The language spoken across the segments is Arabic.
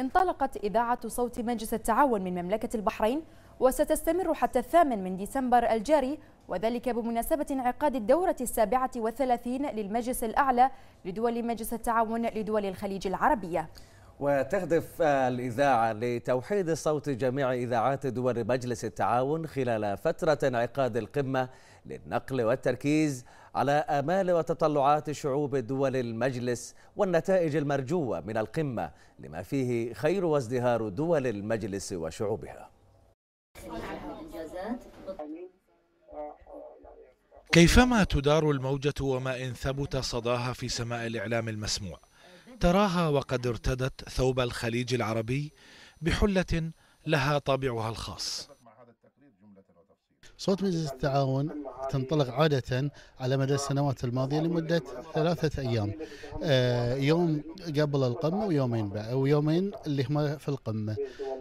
انطلقت إذاعة صوت مجلس التعاون من مملكة البحرين وستستمر حتى الثامن من ديسمبر الجاري وذلك بمناسبة انعقاد الدورة السابعة والثلاثين للمجلس الأعلى لدول مجلس التعاون لدول الخليج العربية وتهدف الإذاعة لتوحيد صوت جميع إذاعات دول مجلس التعاون خلال فترة انعقاد القمة للنقل والتركيز على آمال وتطلعات شعوب دول المجلس والنتائج المرجوة من القمة لما فيه خير وازدهار دول المجلس وشعوبها كيفما تدار الموجة وما إن ثبت صداها في سماء الإعلام المسموع تراها وقد ارتدت ثوب الخليج العربي بحلة لها طابعها الخاص صوت مجلس التعاون تنطلق عادة على مدى السنوات الماضية لمدة ثلاثة أيام آه، يوم قبل القمة ويومين بعد ويومين اللي هما في القمة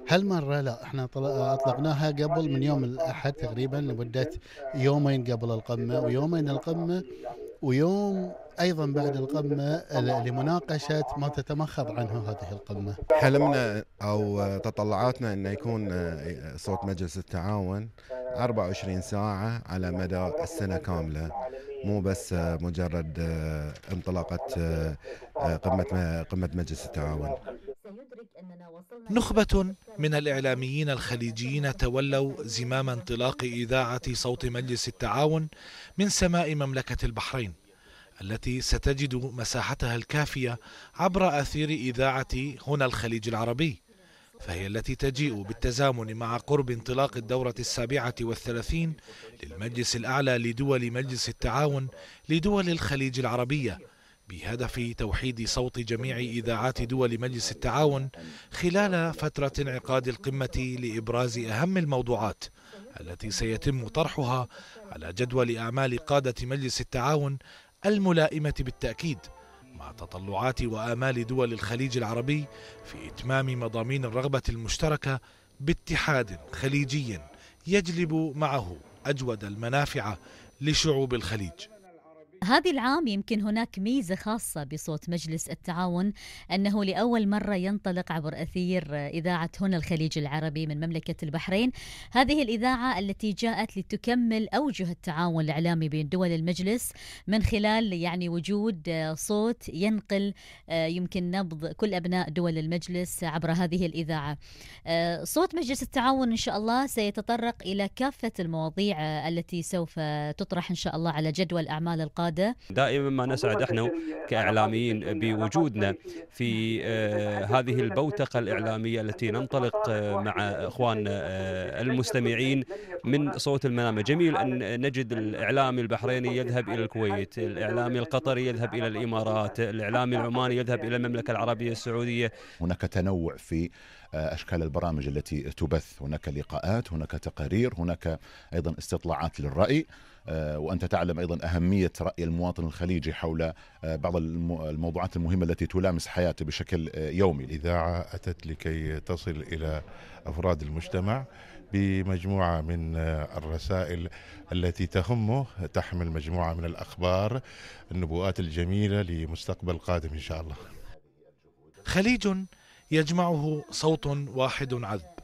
هالمرة لا احنا أطلقناها قبل من يوم الأحد تقريبا لمدة يومين قبل القمة ويومين القمة ويوم ايضا بعد القمه لمناقشه ما تتمخض عنه هذه القمه. حلمنا او تطلعاتنا انه يكون آه، صوت مجلس التعاون 24 ساعه على مدى السنه كامله مو بس آه، مجرد آه، انطلاقه قمه قمه مجلس التعاون. نخبة من الإعلاميين الخليجيين تولوا زمام انطلاق إذاعة صوت مجلس التعاون من سماء مملكة البحرين التي ستجد مساحتها الكافية عبر أثير إذاعة هنا الخليج العربي فهي التي تجيء بالتزامن مع قرب انطلاق الدورة السابعة والثلاثين للمجلس الأعلى لدول مجلس التعاون لدول الخليج العربية بهدف توحيد صوت جميع إذاعات دول مجلس التعاون خلال فترة انعقاد القمة لإبراز أهم الموضوعات التي سيتم طرحها على جدول أعمال قادة مجلس التعاون الملائمة بالتأكيد مع تطلعات وآمال دول الخليج العربي في إتمام مضامين الرغبة المشتركة باتحاد خليجي يجلب معه أجود المنافع لشعوب الخليج هذه العام يمكن هناك ميزة خاصة بصوت مجلس التعاون أنه لأول مرة ينطلق عبر أثير إذاعة هنا الخليج العربي من مملكة البحرين هذه الإذاعة التي جاءت لتكمل أوجه التعاون الإعلامي بين دول المجلس من خلال يعني وجود صوت ينقل آه، يمكن نبض كل أبناء دول المجلس عبر هذه الإذاعة آه، صوت مجلس التعاون إن شاء الله سيتطرق إلى كافة المواضيع آه، التي سوف تطرح إن شاء الله على جدول أعمال القادمة السعادة دائما ما نسعد احنا كإعلاميين بوجودنا في آه، يعني هذه البوتقة الإعلامية التي ننطلق آه، مع إخواننا آه، المستمعين من صوت المنامة جميل أن نجد الإعلامي البحريني يذهب إلى الكويت الإعلامي القطري يذهب إلى الإمارات الإعلامي العماني يذهب إلى المملكة العربية السعودية هناك تنوع في اشكال البرامج التي تبث هناك لقاءات هناك تقارير هناك ايضا استطلاعات للراي وانت تعلم ايضا اهميه رأي المواطن الخليجي حول آه، بعض الموضوعات المهمة التي تلامس حياته بشكل آه، يومي الإذاعة أتت لكي تصل إلى أفراد المجتمع بمجموعة من آه، الرسائل التي تهمه تحمل مجموعة من الأخبار النبوءات الجميلة لمستقبل قادم إن شاء الله خليج يجمعه صوت واحد عذب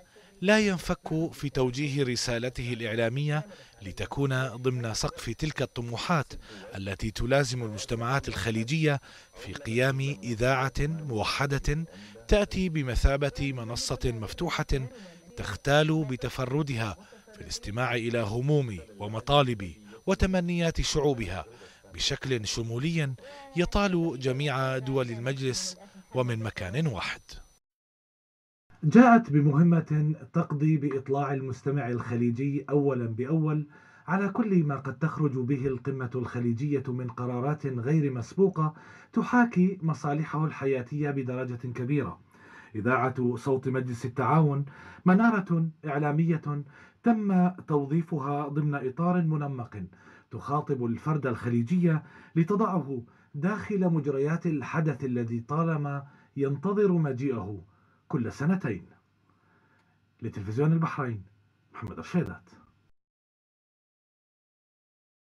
لا ينفك في توجيه رسالته الإعلامية لتكون ضمن سقف تلك الطموحات التي تلازم المجتمعات الخليجية في قيام إذاعة موحدة تأتي بمثابة منصة مفتوحة تختال بتفردها في الاستماع إلى هموم ومطالب وتمنيات شعوبها بشكل شمولي يطال جميع دول المجلس ومن مكان واحد جاءت بمهمة تقضي بإطلاع المستمع الخليجي أولا بأول على كل ما قد تخرج به القمة الخليجية من قرارات غير مسبوقة تحاكي مصالحه الحياتية بدرجة كبيرة. إذاعة صوت مجلس التعاون منارة إعلامية تم توظيفها ضمن إطار منمق تخاطب الفرد الخليجي لتضعه داخل مجريات الحدث الذي طالما ينتظر مجيئه كل سنتين لتلفزيون البحرين محمد رشيدات